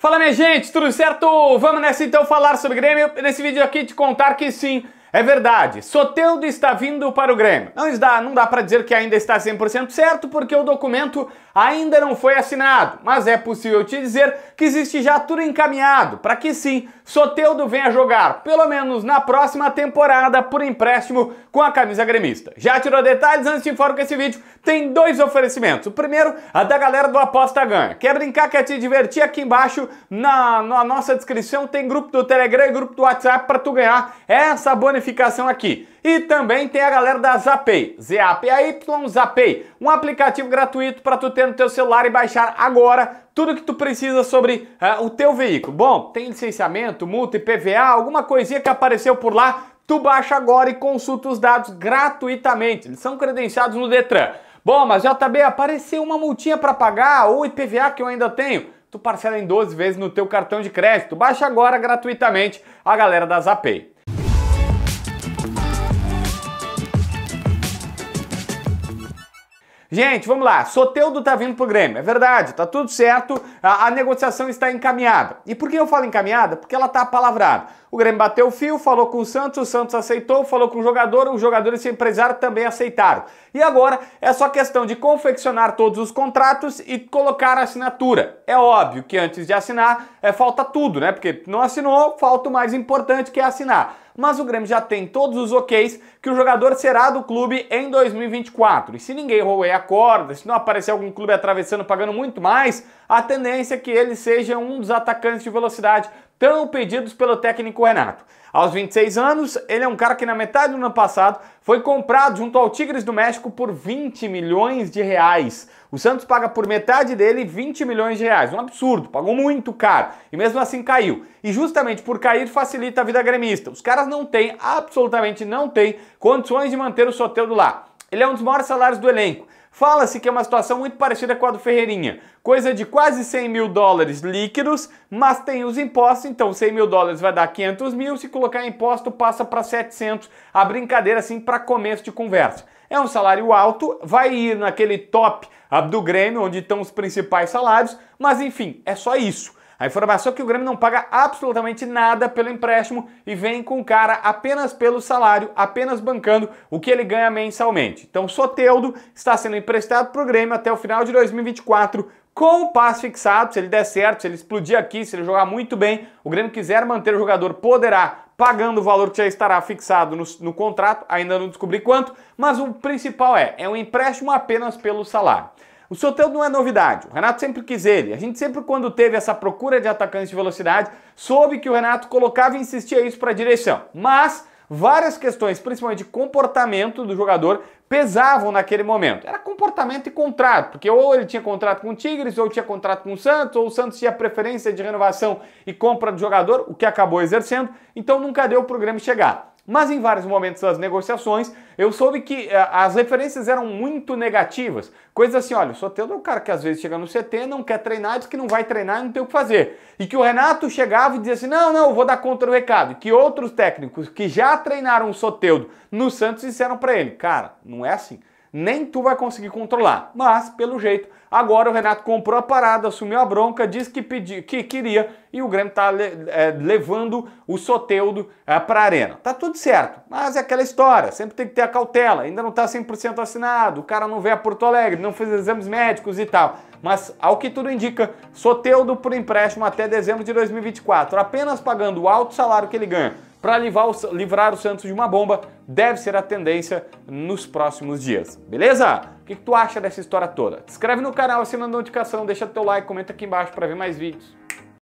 Fala minha gente, tudo certo? Vamos nessa então falar sobre Grêmio. Nesse vídeo aqui te contar que sim, é verdade, Soteudo está vindo para o Grêmio. Não dá, não dá para dizer que ainda está 100% certo, porque o documento ainda não foi assinado, mas é possível te dizer que existe já tudo encaminhado para que sim, Soteudo venha jogar, pelo menos na próxima temporada, por empréstimo com a camisa gremista. Já tirou detalhes? Antes de informar que esse vídeo tem dois oferecimentos. O primeiro, a da galera do Aposta Ganha. Quer brincar, quer te divertir? Aqui embaixo, na, na nossa descrição, tem grupo do Telegram e grupo do WhatsApp para tu ganhar essa boa bonificação aqui. E também tem a galera da Zapay, Z-A-P-A-Y, Zapay, um aplicativo gratuito para tu ter no teu celular e baixar agora tudo que tu precisa sobre uh, o teu veículo. Bom, tem licenciamento, multa e PVA, alguma coisinha que apareceu por lá, tu baixa agora e consulta os dados gratuitamente. Eles são credenciados no Detran. Bom, mas JB, apareceu uma multinha para pagar ou IPVA que eu ainda tenho tu parcela em 12 vezes no teu cartão de crédito. Baixa agora gratuitamente a galera da Zapay. Gente, vamos lá. Soteudo tá vindo pro Grêmio. É verdade, tá tudo certo. A, a, negociação está encaminhada. E por que eu falo encaminhada? Porque ela tá palavrada. O Grêmio bateu o fio, falou com o Santos, o Santos aceitou, falou com o jogador, os jogadores e o empresário também aceitaram. E agora é só questão de confeccionar todos os contratos e colocar a assinatura. É óbvio que antes de assinar, é, falta tudo, né? Porque não assinou, falta o mais importante que é assinar mas o Grêmio já tem todos os OKs que o jogador será do clube em 2024. E se ninguém roer é a corda, se não aparecer algum clube atravessando pagando muito mais, a tendência é que ele seja um dos atacantes de velocidade tão pedidos pelo técnico Renato. Aos 26 anos, ele é um cara que na metade do ano passado foi comprado junto ao Tigres do México por 20 milhões de reais. O Santos paga por metade dele 20 milhões de reais. Um absurdo, pagou muito caro. E mesmo assim caiu. E justamente por cair facilita a vida gremista. Os caras não têm, absolutamente não têm, condições de manter o Soteudo lá. Ele é um dos maiores salários do elenco. Fala-se que é uma situação muito parecida com a do Ferreirinha. Coisa de quase 100 mil dólares líquidos, mas tem os impostos, então 100 mil dólares vai dar 500 mil, se colocar imposto passa para 700. A brincadeira assim para começo de conversa. É um salário alto, vai ir naquele top do Grêmio, onde estão os principais salários, mas enfim, é só isso. A informação é que o Grêmio não paga absolutamente nada pelo empréstimo e vem com o cara apenas pelo salário, apenas bancando o que ele ganha mensalmente. Então, Soteudo está sendo emprestado para o Grêmio até o final de 2024 com o passe fixado, se ele der certo, se ele explodir aqui, se ele jogar muito bem, o Grêmio quiser manter o jogador, poderá, pagando o valor que já estará fixado no, no contrato, ainda não descobri quanto, mas o principal é, é um empréstimo apenas pelo salário. O Soteldo não é novidade. O Renato sempre quis ele. A gente sempre, quando teve essa procura de atacantes de velocidade, soube que o Renato colocava e insistia isso para a direção. Mas várias questões, principalmente de comportamento do jogador, pesavam naquele momento. Era comportamento e contrato, porque ou ele tinha contrato com o Tigres, ou tinha contrato com o Santos, ou o Santos tinha preferência de renovação e compra do jogador, o que acabou exercendo, então nunca deu para o Grêmio chegar. Mas em vários momentos das negociações, eu soube que eh, as referências eram muito negativas. Coisas assim, olha, o Soteldo é um cara que às vezes chega no CT, não quer treinar, diz que não vai treinar, não tem o que fazer. E que o Renato chegava e dizia assim, não, não, eu vou dar conta do recado. que outros técnicos que já treinaram o Soteldo no Santos disseram para ele, cara, não é assim nem tu vai conseguir controlar. Mas, pelo jeito, agora o Renato comprou a parada, assumiu a bronca, disse que, pedi, que queria e o Grêmio tá é, levando o Soteudo é, para a arena. Tá tudo certo, mas é aquela história, sempre tem que ter a cautela, ainda não tá 100% assinado, o cara não veio a Porto Alegre, não fez exames médicos e tal. Mas, ao que tudo indica, Soteudo por empréstimo até dezembro de 2024, apenas pagando o alto salário que ele ganha para livrar, livrar o Santos de uma bomba, deve ser a tendência nos próximos dias. Beleza? O que, que tu acha dessa história toda? Se inscreve no canal, assina a notificação, deixa teu like, comenta aqui embaixo para ver mais vídeos.